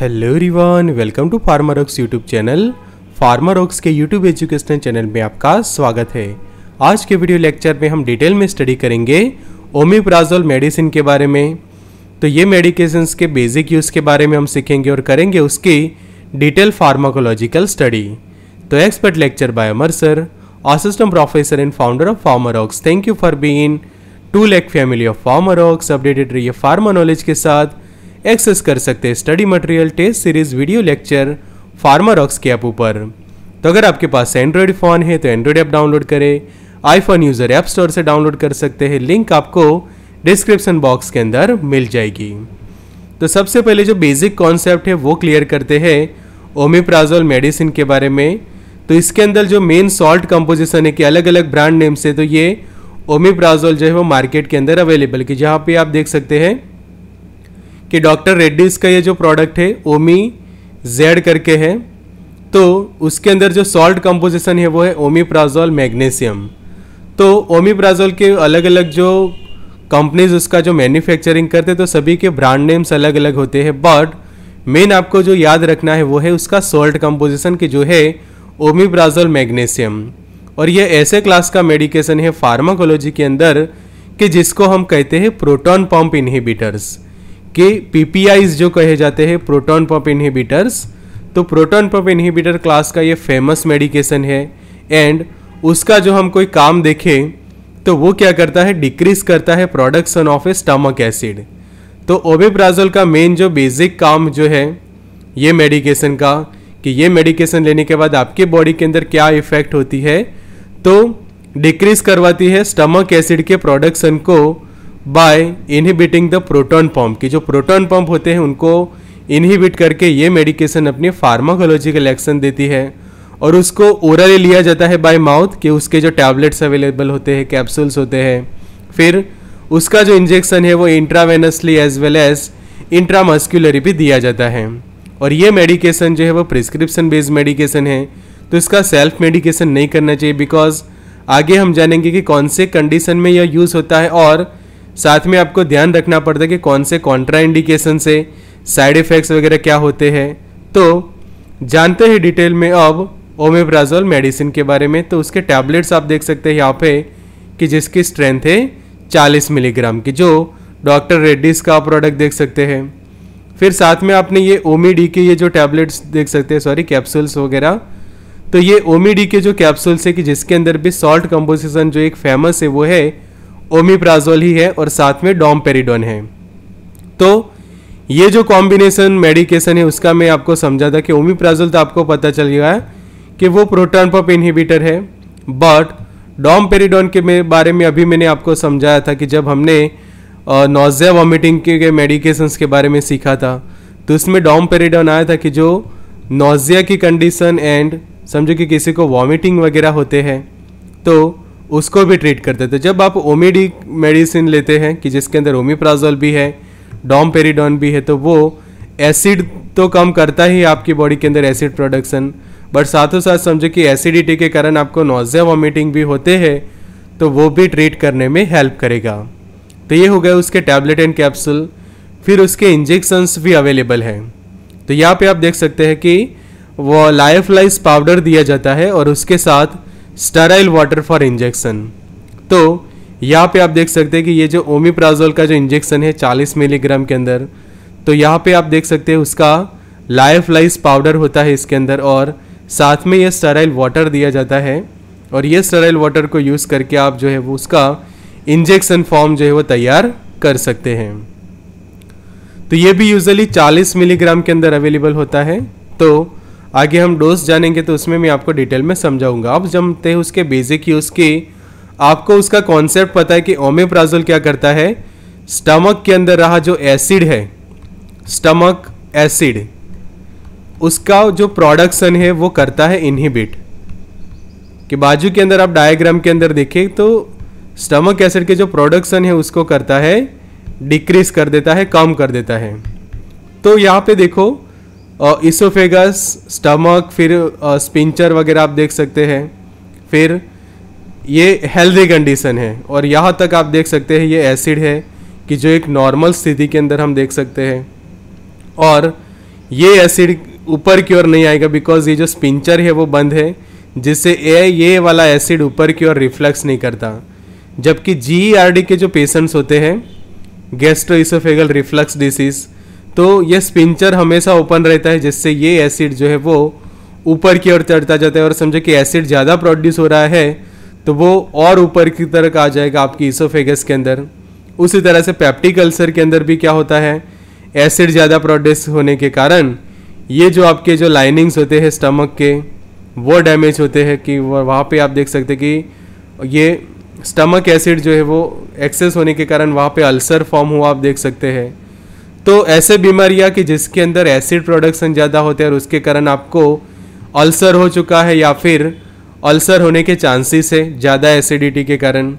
hello रिवान welcome to Pharmarocks YouTube channel Pharmarocks के YouTube educational channel में आपका स्वागत है आज के वीडियो लेक्चर में हम डिटेल में स्टडी करेंगे ओमिप्राजोल मेडिसिन के बारे में तो ये मेडिकेशंस के बेसिक यूज़ के बारे में हम सीखेंगे और करेंगे उसकी डिटेल फार्माकोलॉजिकल स्टडी तो expert lecture by Amar sir assistant professor and founder of Pharmarocks thank you for being to lake family of Pharmarocks updated रही फार्मा नॉलेज के साथ एक्सेस कर सकते हैं study material test series video lecture Pharmarocks के app ऊपर तो अगर आपके पास एंड्रॉयड फ़ोन है तो एंड्रॉयड ऐप डाउनलोड करें आईफोन यूज़र ऐप स्टोर से डाउनलोड कर सकते हैं लिंक आपको डिस्क्रिप्शन बॉक्स के अंदर मिल जाएगी तो सबसे पहले जो बेसिक कॉन्सेप्ट है वो क्लियर करते हैं ओमिप्राजोल मेडिसिन के बारे में तो इसके अंदर जो मेन सॉल्ट कंपोजिशन है कि अलग अलग ब्रांड नेम से तो ये ओमिप्राजोल जो है वो मार्केट के अंदर अवेलेबल कि जहाँ पे आप देख सकते हैं कि डॉक्टर रेड्डीज़ का ये जो प्रोडक्ट है ओमी जेड करके है तो उसके अंदर जो सॉल्ट कंपोजिशन है वो है ओमीप्राजोल मैग्नीशियम तो ओमीप्राजोल के अलग अलग जो कंपनीज उसका जो मैन्युफैक्चरिंग करते तो सभी के ब्रांड नेम्स अलग अलग होते हैं बट मेन आपको जो याद रखना है वो है उसका सॉल्ट कंपोजिशन की जो है ओमीप्राजोल मैग्नीशियम और ये ऐसे क्लास का मेडिकेशन है फार्माकोलॉजी के अंदर कि जिसको हम कहते हैं प्रोटॉन पंप इनहिबिटर्स कि पी जो कहे जाते हैं प्रोटॉन पंप इनहिबिटर्स तो प्रोटॉन पंप इनहिबिटर क्लास का ये फेमस मेडिकेशन है एंड उसका जो हम कोई काम देखें तो वो क्या करता है डिक्रीज करता है production of a stomach acid तो ओबेप्राजोल का मेन जो बेसिक काम जो है ये मेडिकेशन का कि ये मेडिकेशन लेने के बाद आपके बॉडी के अंदर क्या इफेक्ट होती है तो डिक्रीज करवाती है स्टमक एसिड के प्रोडक्शन को by inhibiting the proton pump कि जो प्रोटॉन पम्प होते हैं उनको इनहिबिट करके ये मेडिकेशन अपनी फार्माकोलॉजिकल एक्शन देती है और उसको ओरली लिया जाता है बाय माउथ कि उसके जो टैबलेट्स अवेलेबल होते हैं कैप्सूल्स होते हैं फिर उसका जो इंजेक्शन है वो intravenously as well as intramuscularly भी दिया जाता है और ये मेडिकेशन जो है वो प्रिस्क्रिप्शन बेस्ड मेडिकेशन है तो इसका सेल्फ मेडिकेशन नहीं करना चाहिए बिकॉज आगे हम जानेंगे कि कौन से कंडीशन में यह यूज़ होता है और साथ में आपको ध्यान रखना पड़ता है कि कौन से कॉन्ट्राइंडिकेशन से साइड इफ़ेक्ट्स वगैरह क्या होते हैं तो जानते हैं डिटेल में अब ओमेप्राजोल मेडिसिन के बारे में तो उसके टैबलेट्स आप देख सकते हैं यहाँ पे कि जिसकी स्ट्रेंथ है चालीस मिलीग्राम की जो डॉक्टर रेड्डीज़ का प्रोडक्ट देख सकते हैं फिर साथ में आपने ये ओमी के ये जो टैबलेट्स देख सकते हैं सॉरी कैप्सूल्स वगैरह तो ये ओमी के जो कैप्सूल्स है कि जिसके अंदर भी सॉल्ट कंपोजिशन जो एक फेमस है वो है ओमीप्राजोल ही है और साथ में डोमपेरिडोन है तो ये जो कॉम्बिनेशन मेडिकेशन है उसका मैं आपको समझा था कि ओमीप्राजोल तो आपको पता चल गया है कि वो प्रोटॉन पम्प इनहिबिटर है बट डोमपेरिडोन के बारे में अभी मैंने आपको समझाया था कि जब हमने नोजिया वॉमिटिंग के मेडिकेशंस के बारे में सीखा था तो उसमें डॉम पेरिडॉन आया था कि जो नोजिया की कंडीशन एंड समझो कि किसी को वॉमिटिंग वगैरह होते हैं तो उसको भी ट्रीट करते थे तो जब आप ओमीडी मेडिसिन लेते हैं कि जिसके अंदर ओमीप्राजोल भी है डॉम पेरीडॉन भी है तो वो एसिड तो कम करता ही आपकी बॉडी के अंदर एसिड प्रोडक्शन बट साथों साथ समझो कि एसिडिटी के कारण आपको नोजिया वॉमिटिंग भी होते हैं तो वो भी ट्रीट करने में हेल्प करेगा तो ये हो गए उसके टैबलेट एंड कैप्सूल फिर उसके इंजेक्शन्स भी अवेलेबल हैं तो यहाँ पे आप देख सकते हैं कि वो लाइफ लाइस पाउडर दिया जाता है और उसके साथ स्टराइल वाटर फॉर इंजेक्शन तो यहाँ पे आप देख सकते हैं कि ये जो ओमीप्राजोल का जो इंजेक्शन है 40 मिलीग्राम के अंदर तो यहाँ पे आप देख सकते हैं उसका लाइफ लाइस पाउडर होता है इसके अंदर और साथ में ये स्टराइल वाटर दिया जाता है और ये स्टराइल वाटर को यूज़ करके आप जो है वो उसका इंजेक्शन फॉर्म जो है वो तैयार कर सकते हैं तो ये भी यूजली 40 मिलीग्राम के अंदर अवेलेबल होता है तो आगे हम डोज जानेंगे तो उसमें मैं आपको डिटेल में समझाऊंगा अब जमते हैं उसके बेसिक यूज़ की आपको उसका कॉन्सेप्ट पता है कि ओमेप्राजोल क्या करता है स्टमक के अंदर रहा जो एसिड है स्टमक एसिड उसका जो प्रोडक्शन है वो करता है इनहिबिट कि बाजू के अंदर आप डायग्राम के अंदर देखें तो स्टमक एसिड के जो प्रोडक्शन है उसको करता है डिक्रीज कर देता है कम कर देता है तो यहाँ पे देखो इसोफेगस स्टमक फिर स्पिंचर वगैरह आप देख सकते हैं फिर ये हेल्दी कंडीशन है और यहाँ तक आप देख सकते हैं ये एसिड है कि जो एक नॉर्मल स्थिति के अंदर हम देख सकते हैं और ये एसिड ऊपर की ओर नहीं आएगा बिकॉज ये जो स्पिंचर है वो बंद है जिससे ए ये वाला एसिड ऊपर की ओर रिफ्लेक्स नहीं करता जबकि जी e के जो पेशेंट्स होते हैं गेस्ट्रो इसोफेगल रिफ्लक्स डिसीज़ तो ये स्पिंचर हमेशा ओपन रहता है जिससे ये एसिड जो है वो ऊपर की ओर चढ़ता जाता है और समझो कि एसिड ज़्यादा प्रोड्यूस हो रहा है तो वो और ऊपर की तरफ आ जाएगा आपकी इसोफेगस के अंदर उसी तरह से पैप्टिक अल्सर के अंदर भी क्या होता है एसिड ज़्यादा प्रोड्यूस होने के कारण ये जो आपके जो लाइनिंग्स होते हैं स्टमक के वो डैमेज होते हैं कि वहाँ पे आप देख सकते कि ये स्टमक एसिड जो है वो एक्सेस होने के कारण वहाँ पे अल्सर फॉर्म हुआ आप देख सकते हैं तो ऐसे बीमारियां कि जिसके अंदर एसिड प्रोडक्शन ज़्यादा होते हैं और उसके कारण आपको अल्सर हो चुका है या फिर अल्सर होने के चांसेस है ज़्यादा एसिडिटी के कारण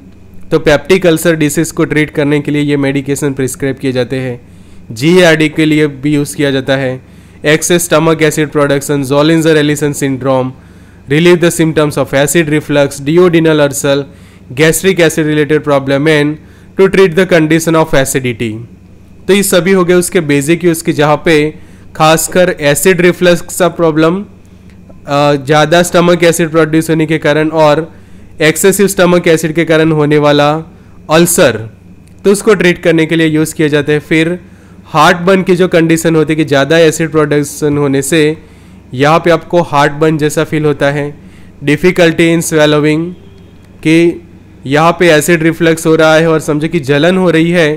तो पैप्टिक अल्सर डिसीज़ को ट्रीट करने के लिए ये मेडिकेशन प्रिस्क्राइब किए जाते हैं जी आर डी के लिए भी यूज़ किया जाता है excess stomach acid production Zollinger Ellison syndrome relieve the symptoms of acid reflux duodenal ulcer gastric acid related problem and to treat the condition of acidity तो ये सभी हो गए उसके बेसिक यूज़ के जहाँ पे खासकर एसिड रिफ्लक्स का प्रॉब्लम ज़्यादा स्टमक एसिड प्रोड्यूस होने के कारण और एक्सेसिव स्टमक एसिड के कारण होने वाला अल्सर तो उसको ट्रीट करने के लिए यूज़ किया जाता है फिर हार्ट बर्न की जो कंडीशन होती है कि ज़्यादा एसिड प्रोडक्शन होने से यहाँ पे आपको हार्ट बर्न जैसा फील होता है डिफ़िकल्टी इन स्वेलोविंग कि यहाँ पे एसिड रिफ्लक्स हो रहा है और समझो कि जलन हो रही है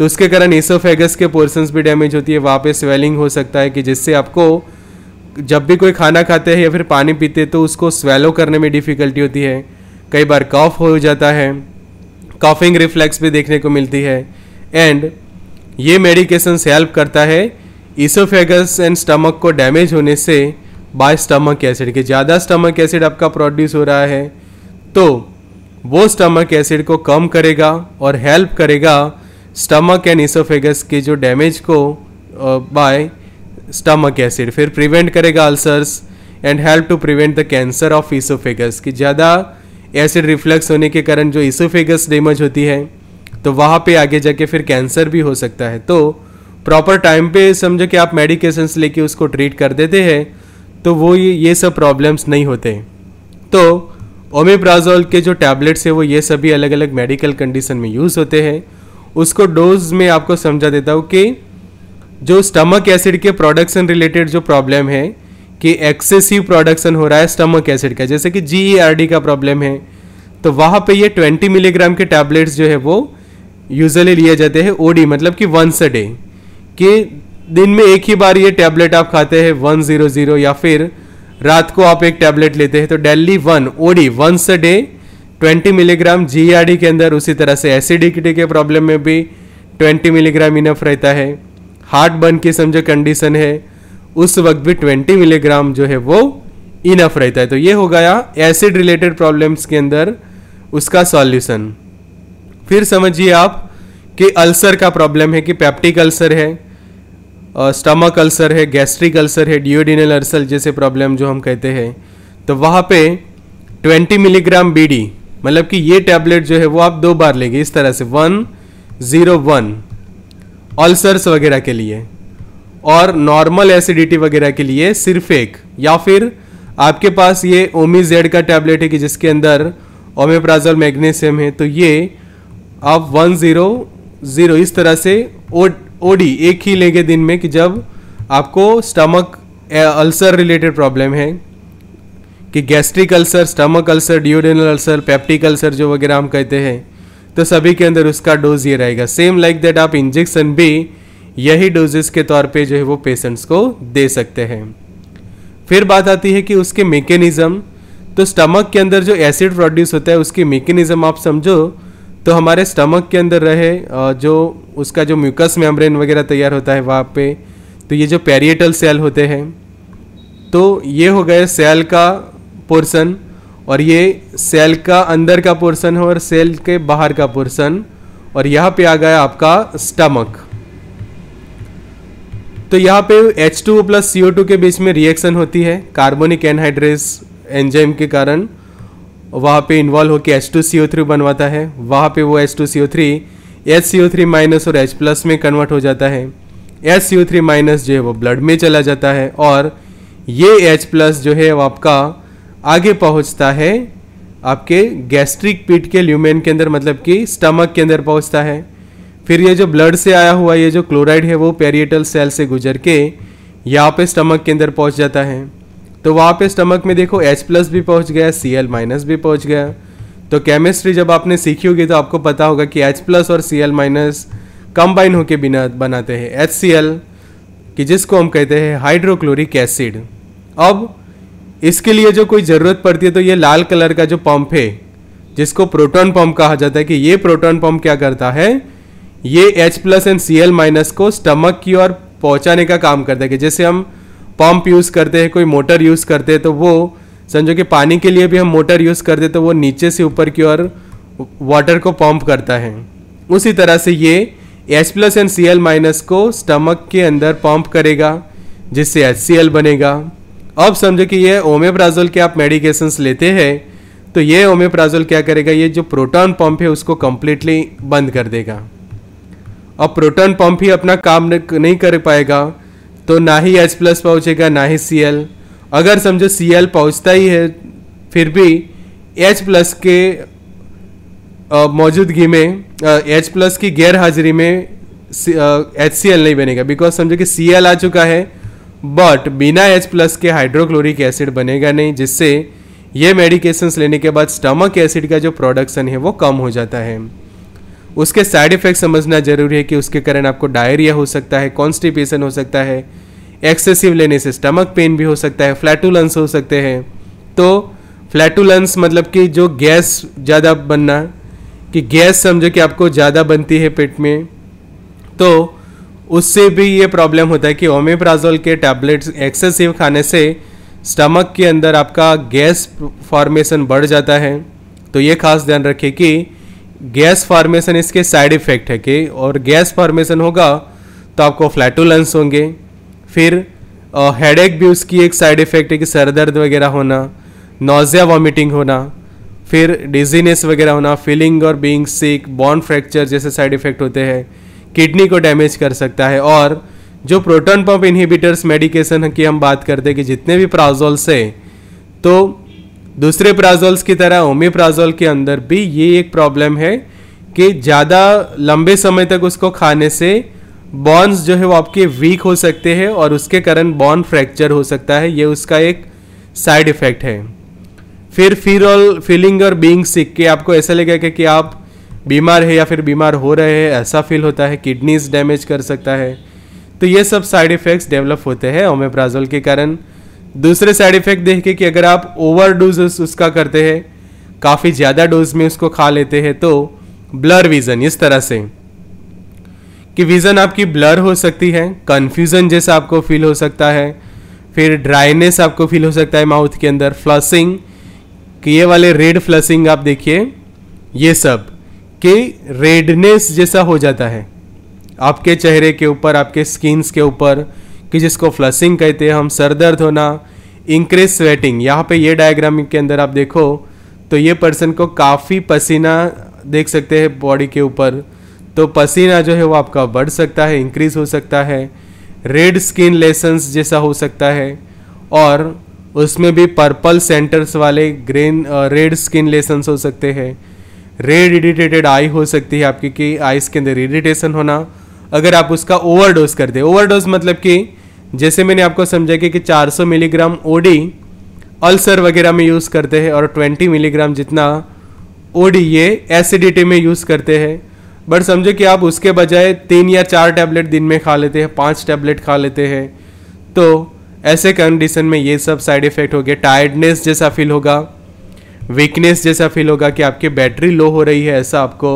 तो उसके कारण एसोफेगस के पोर्सन्स भी डैमेज होती है वहाँ पे स्वेलिंग हो सकता है कि जिससे आपको जब भी कोई खाना खाते हैं या फिर पानी पीते तो उसको स्वेलो करने में डिफ़िकल्टी होती है कई बार कॉफ हो जाता है कॉफिंग रिफ्लेक्स भी देखने को मिलती है एंड ये मेडिकेशन हेल्प करता है इसोफेगस एंड स्टमक को डैमेज होने से बाय स्टमक एसिड के ज़्यादा स्टमक एसिड आपका प्रोड्यूस हो रहा है तो वो स्टमक एसिड को कम करेगा और हेल्प करेगा स्टमक एंड इसोफेगस के जो डैमेज को बाय स्टमक एसिड फिर प्रिवेंट करेगा ulcers and help to prevent the cancer of oesophagus कि ज़्यादा एसिड रिफ्लक्स होने के कारण जो इसोफेगस डैमेज होती है तो वहाँ पे आगे जाके फिर कैंसर भी हो सकता है तो प्रॉपर टाइम पे समझो कि आप मेडिकेशंस लेके उसको ट्रीट कर देते हैं तो वो ये ये सब प्रॉब्लम्स नहीं होते तो ओमेप्राजोल के जो टैबलेट्स है वो ये सभी अलग अलग मेडिकल कंडीशन में यूज़ होते हैं उसको डोज में आपको समझा देता हूँ कि जो स्टमक एसिड के प्रोडक्शन रिलेटेड जो प्रॉब्लम है कि एक्सेसिव प्रोडक्शन हो रहा है स्टमक एसिड का जैसे कि जी e का प्रॉब्लम है तो वहाँ पे ये 20 मिलीग्राम के टैबलेट्स जो है वो यूजली लिए जाते हैं ओडी मतलब कि वंस अ डे कि दिन में एक ही बार ये टैबलेट आप खाते हैं वन जीरो जीरो या फिर रात को आप एक टैबलेट लेते हैं तो daily one OD once a day 20 milligram जी e के अंदर उसी तरह से एसिडिकिटी के प्रॉब्लम में भी 20 मिलीग्राम इनफ रहता है हार्ट बर्न की समझो कंडीशन है उस वक्त भी 20 मिलीग्राम जो है वो इनफ रहता है तो ये हो गया एसिड रिलेटेड प्रॉब्लम्स के अंदर उसका सॉल्यूशन फिर समझिए आप कि अल्सर का प्रॉब्लम है कि पैप्टिक अल्सर है स्टमक अल्सर है गैस्ट्रिक अल्सर है डिओडिनल अल्सर जैसे प्रॉब्लम जो हम कहते हैं तो वहाँ पे 20 मिलीग्राम बीडी मतलब कि ये टैबलेट जो है वो आप दो बार लेंगे इस तरह से वन ज़ीरो वन ऑल्सर्स वगैरह के लिए और नॉर्मल एसिडिटी वगैरह के लिए सिर्फ एक या फिर आपके पास ये ओमी जेड का टैबलेट है कि जिसके अंदर ओमेप्राजल मैग्नीशियम है तो ये आप वन ज़ीरो ज़ीरो इस तरह से ओ ओडी एक ही लेंगे दिन में कि जब आपको स्टमक अल्सर रिलेटेड प्रॉब्लम है कि gastric ulcer stomach ulcer duodenal ulcer peptic ulcer जो वगैरह हम कहते हैं तो सभी के अंदर उसका डोज ये रहेगा सेम लाइक दैट आप इंजेक्शन भी यही डोजेस के तौर पे जो है वो पेशेंट्स को दे सकते हैं फिर बात आती है कि उसके मेकेनिज़्म तो स्टमक के अंदर जो एसिड प्रोड्यूस होता है उसकी मेकेनिज़्म आप समझो तो हमारे स्टमक के अंदर रहे जो उसका जो म्यूकस मेम्ब्रेन वगैरह तैयार होता है वहाँ पे तो ये जो पेरिएटल सेल होते हैं तो ये हो गए सेल का पोर्सन और ये सेल का अंदर का पोर्सन है और सेल के बाहर का पोर्सन और यहाँ पे आ गया आपका स्टमक तो यहाँ पे H2O प्लस सी के बीच में रिएक्शन होती है कार्बोनिक एनहाइड्रेस एंजाइम के कारण वहाँ पे इन्वॉल्व होकर एच टू थ्री बनवाता है वहाँ पे वो H H two C O three O three minus और एच प्लस में कन्वर्ट हो जाता है H C O three minus जो है वो ब्लड में चला जाता है और ये एच प्लस जो है वो आपका आगे पहुंचता है आपके गैस्ट्रिक पीट के ल्यूमेन के अंदर मतलब कि स्टमक के अंदर पहुंचता है फिर ये जो ब्लड से आया हुआ ये जो क्लोराइड है वो पेरिएटल सेल से गुजर के यहाँ पे स्टमक के अंदर पहुँच जाता है तो वहाँ पे स्टमक में देखो H प्लस भी पहुँच गया सी एल माइनस भी पहुँच गया तो केमिस्ट्री जब आपने सीखी होगी तो आपको पता होगा कि H प्लस और सी एल माइनस कंबाइन होकर बिना बनाते हैं एच सी एल कि जिसको हम कहते हैं हाइड्रोक्लोरिक एसिड अब इसके लिए जो कोई ज़रूरत पड़ती है तो ये लाल कलर का जो पंप है जिसको प्रोटॉन पंप कहा जाता है कि ये प्रोटॉन पंप क्या करता है ये H plus and C L minus को स्टमक की ओर पहुंचाने का काम करता है कि जैसे हम पंप यूज़ करते हैं कोई मोटर यूज़ करते हैं तो वो समझो कि पानी के लिए भी हम मोटर यूज़ करते हैं तो वो नीचे से ऊपर की ओर वाटर को पंप करता है उसी तरह से ये H plus and C L minus को स्टमक के अंदर पंप करेगा जिससे एच सी एल बनेगा अब समझो कि ये ओमेप्राजोल के आप मेडिकेशंस लेते हैं तो ये ओमेप्राजोल क्या करेगा ये जो प्रोटॉन पंप है उसको कम्प्लीटली बंद कर देगा अब प्रोटॉन पंप ही अपना काम नहीं कर पाएगा तो ना ही एच प्लस पहुँचेगा ना ही सी एल अगर समझो सी एल पहुँचता ही है फिर भी एच प्लस के मौजूदगी में एच प्लस की गैर हाजिरी में एच सी एल नहीं बनेगा बिकॉज समझो कि सी एल आ चुका है बट बिना एच प्लस के हाइड्रोक्लोरिक एसिड बनेगा नहीं जिससे ये मेडिकेशंस लेने के बाद स्टमक एसिड का जो प्रोडक्शन है वो कम हो जाता है उसके साइड इफेक्ट समझना जरूरी है कि उसके कारण आपको डायरिया हो सकता है कॉन्स्टिपेशन हो सकता है एक्सेसिव लेने से स्टमक पेन भी हो सकता है फ्लैटुलंस हो सकते हैं तो फ्लैटुलंस मतलब कि जो गैस ज़्यादा बनना कि गैस समझो कि आपको ज़्यादा बनती है पेट में तो उससे भी ये प्रॉब्लम होता है कि ओमेप्राजोल के टैबलेट्स एक्सेसिव खाने से स्टमक के अंदर आपका गैस फॉर्मेशन बढ़ जाता है तो ये खास ध्यान रखिए कि गैस फॉर्मेशन इसके साइड इफ़ेक्ट है कि और गैस फॉर्मेशन होगा तो आपको फ्लैटुलेंस होंगे फिर हेड एक भी उसकी एक साइड इफ़ेक्ट है कि सर दर्द वगैरह होना नोज़िया वॉमिटिंग होना फिर डिजीनेस वगैरह होना फीलिंग और बीइंग सिक बॉन फ्रैक्चर जैसे साइड इफ़ेक्ट होते हैं किडनी को डैमेज कर सकता है और जो प्रोटॉन पंप इनहिबिटर्स मेडिकेशन की हम बात करते हैं कि जितने भी प्राजोल्स है तो दूसरे प्राजोल्स की तरह प्राजोल के अंदर भी ये एक प्रॉब्लम है कि ज़्यादा लंबे समय तक उसको खाने से बॉन्स जो है वो आपके वीक हो सकते हैं और उसके कारण बॉन्ड फ्रैक्चर हो सकता है ये उसका एक साइड इफेक्ट है फिर फिर फीलिंग और बींग सिक के आपको ऐसा लगेगा कि आप बीमार है या फिर बीमार हो रहे हैं ऐसा फील होता है किडनीज डैमेज कर सकता है तो ये सब साइड इफ़ेक्ट्स डेवलप होते हैं ओमेप्राजोल के कारण दूसरे साइड इफ़ेक्ट देखिए कि अगर आप ओवर डोज उसका करते हैं काफ़ी ज़्यादा डोज में उसको खा लेते हैं तो ब्लर विज़न इस तरह से कि विज़न आपकी ब्लर हो सकती है कन्फ्यूज़न जैसा आपको फील हो सकता है फिर ड्राइनेस आपको फील हो सकता है माउथ के अंदर फ्लसिंग कि ये वाले रेड फ्लसिंग आप देखिए ये सब कि रेडनेस जैसा हो जाता है आपके चेहरे के ऊपर आपके स्किन्स के ऊपर कि जिसको फ्लसिंग कहते हैं हम सर दर्द होना इंक्रीज स्वेटिंग यहाँ पे ये डायग्राम के अंदर आप देखो तो ये पर्सन को काफ़ी पसीना देख सकते हैं बॉडी के ऊपर तो पसीना जो है वो आपका बढ़ सकता है इंक्रीज हो सकता है रेड स्किन लेसन्स जैसा हो सकता है और उसमें भी पर्पल सेंटर्स वाले ग्रीन रेड स्किन लेसन्स हो सकते हैं रेड इरीटेटेड आई हो सकती है आपकी कि आइस के अंदर इरीटेशन होना अगर आप उसका ओवरडोज कर ओवर ओवरडोज मतलब कि जैसे मैंने आपको समझा कि, कि 400 मिलीग्राम ओडी अल्सर वगैरह में यूज़ करते हैं और 20 मिलीग्राम जितना ओडी ये एसिडिटी में यूज़ करते हैं बट समझो कि आप उसके बजाय तीन या चार टैबलेट दिन में खा लेते हैं पाँच टैबलेट खा लेते हैं तो ऐसे कंडीशन में ये सब साइड इफ़ेक्ट हो गया टायर्डनेस जैसा फील होगा वीकनेस जैसा फील होगा कि आपकी बैटरी लो हो रही है ऐसा आपको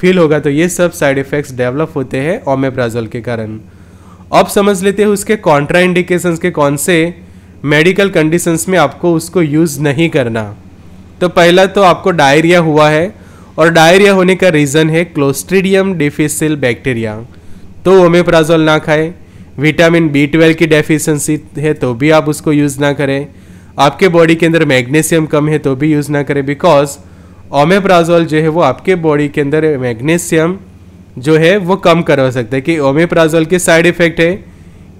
फील होगा तो ये सब साइड इफ़ेक्ट्स डेवलप होते हैं ओमेप्राजोल के कारण अब समझ लेते हैं उसके कॉन्ट्राइंडिकेशंस के कौन से मेडिकल कंडीशंस में आपको उसको यूज़ नहीं करना तो पहला तो आपको डायरिया हुआ है और डायरिया होने का रीज़न है क्लोस्ट्रीडियम डिफिसिल बैक्टीरिया तो ओमेप्राजोल ना खाए विटामिन बी ट्वेल्व की डेफिशिएंसी है तो भी आप उसको यूज़ ना करें आपके बॉडी के अंदर मैग्नीशियम कम है तो भी यूज़ ना करें बिकॉज ओमेप्राजोल जो है वो आपके बॉडी के अंदर मैग्नीशियम जो है वो कम करवा सकता है कि ओमेप्राजोल के साइड इफ़ेक्ट है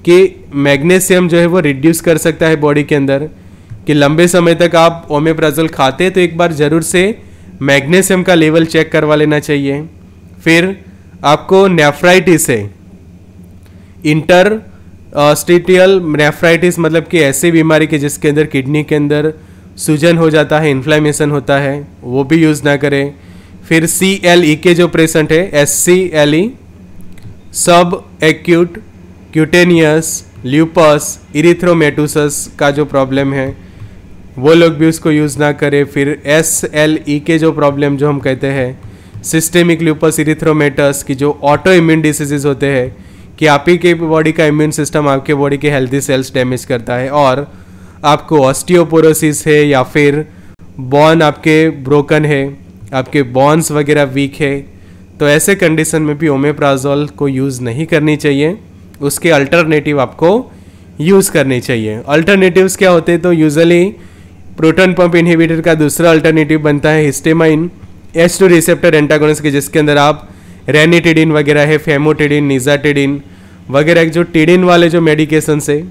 कि मैग्नीशियम जो है वो रिड्यूस कर सकता है बॉडी के अंदर कि लंबे समय तक आप ओमेप्राजोल खाते हैं तो एक बार ज़रूर से मैग्नीशियम का लेवल चेक करवा लेना चाहिए फिर आपको नेफ्राइटिस है इंटर स्टेटियल नेफ्राइटिस मतलब कि ऐसी बीमारी कि जिसके अंदर किडनी के अंदर सूजन हो जाता है इन्फ्लामेशन होता है वो भी यूज़ ना करें फिर सी एल ई के जो प्रेसेंट है एस सी एल ई सब एक्यूट क्यूटेनियस ल्यूपस इरिथ्रोमेटूसस का जो प्रॉब्लम है वो लोग भी उसको यूज़ ना करें फिर एस एल ई के जो प्रॉब्लम जो हम कहते हैं सिस्टेमिक ल्यूपस इरिथ्रोमेटस की जो ऑटो इम्यून डिसीजेज होते हैं कि आप ही के बॉडी का इम्यून सिस्टम आपके बॉडी के हेल्दी सेल्स डैमेज करता है और आपको ऑस्टियोपोरोसिस है या फिर बॉन आपके ब्रोकन है आपके बॉन्स वगैरह वीक है तो ऐसे कंडीशन में भी ओमेप्राजोल को यूज़ नहीं करनी चाहिए उसके अल्टरनेटिव आपको यूज़ करनी चाहिए अल्टरनेटिव्स क्या होते हैं तो यूज़ली प्रोटोन पंप इनहिबिटर का दूसरा अल्टरनेटिव बनता है histamine H two receptor antagonist के जिसके अंदर आप रेनिटिडिन वगैरह है फेमोटिडिन निज़ाटिडिन वगैरह जो टिडिन वाले जो मेडिकेशन है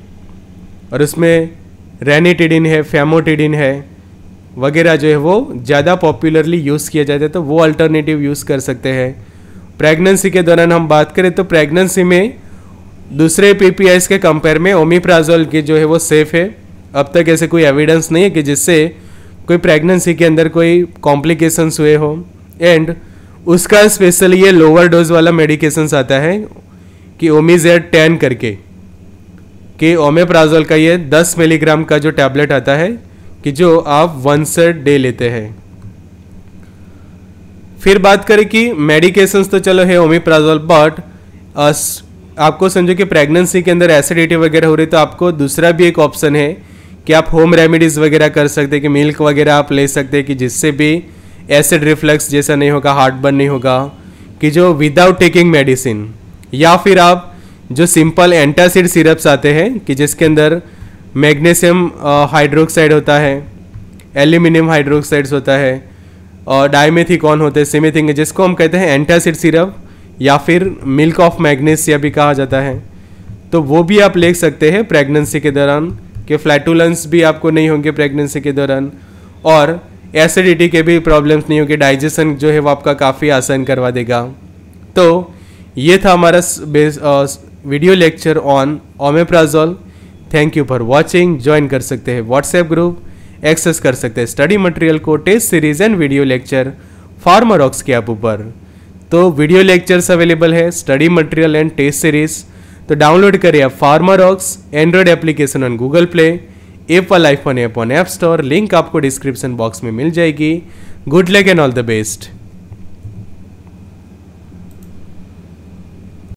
और उसमें रेनिटिडिन है फेमोटिडिन है वगैरह जो है वो ज़्यादा पॉपुलरली यूज़ किया जाता है तो वो अल्टरनेटिव यूज़ कर सकते हैं प्रेगनेंसी के दौरान हम बात करें तो प्रेगनेंसी में दूसरे पी के कंपेयर में ओमिप्राजोल की जो है वो सेफ़ है अब तक ऐसे कोई एविडेंस नहीं है कि जिससे कोई प्रेगनेंसी के अंदर कोई कॉम्प्लिकेशंस हुए हो एंड उसका स्पेशल ये लोअर डोज वाला मेडिकेशन आता है कि ओमीजेड टेन करके कि ओमेप्राजोल का ये दस मिलीग्राम का जो टैबलेट आता है कि जो आप वंस डे लेते हैं फिर बात करें कि मेडिकेशंस तो चलो है ओमिप्राजोल बट आपको समझो कि प्रेगनेंसी के अंदर एसिडिटी वगैरह हो रही तो आपको दूसरा भी एक ऑप्शन है कि आप होम रेमेडीज़ वगैरह कर सकते हैं कि मिल्क वगैरह आप ले सकते हैं कि जिससे भी एसिड रिफ्लक्स जैसा नहीं होगा हार्ट बर्न नहीं होगा कि जो विदाउट टेकिंग मेडिसिन या फिर आप जो सिंपल एंटासिड सिरप्स आते हैं कि जिसके अंदर मैग्नीशियम हाइड्रोक्साइड होता है एल्यूमिनियम हाइड्रोक्साइड्स होता है और डायमेथिकॉन होते हैं सिमेथिंग जिसको हम कहते हैं एंटासिड सिरप या फिर मिल्क ऑफ मैग्नीसिया भी कहा जाता है तो वो भी आप ले सकते हैं प्रेगनेंसी के दौरान कि फ्लैटुलेंस भी आपको नहीं होंगे प्रेगनेंसी के दौरान और एसिडिटी के भी प्रॉब्लम्स नहीं होगी डाइजेशन जो है वो आपका काफ़ी आसान करवा देगा तो ये था हमारा base video lecture on omeprazole thank you for watching join कर सकते हैं व्हाट्सएप ग्रुप एक्सेस कर सकते हैं स्टडी मटेरियल को test series and video lecture Pharmarocks के ऐप ऊपर तो वीडियो लेक्चर्स अवेलेबल है study material and test series तो डाउनलोड करिए Pharmarox Android application on Google Play Apple iPhone app on App Store link आपको description box में मिल जाएगी good luck and all the best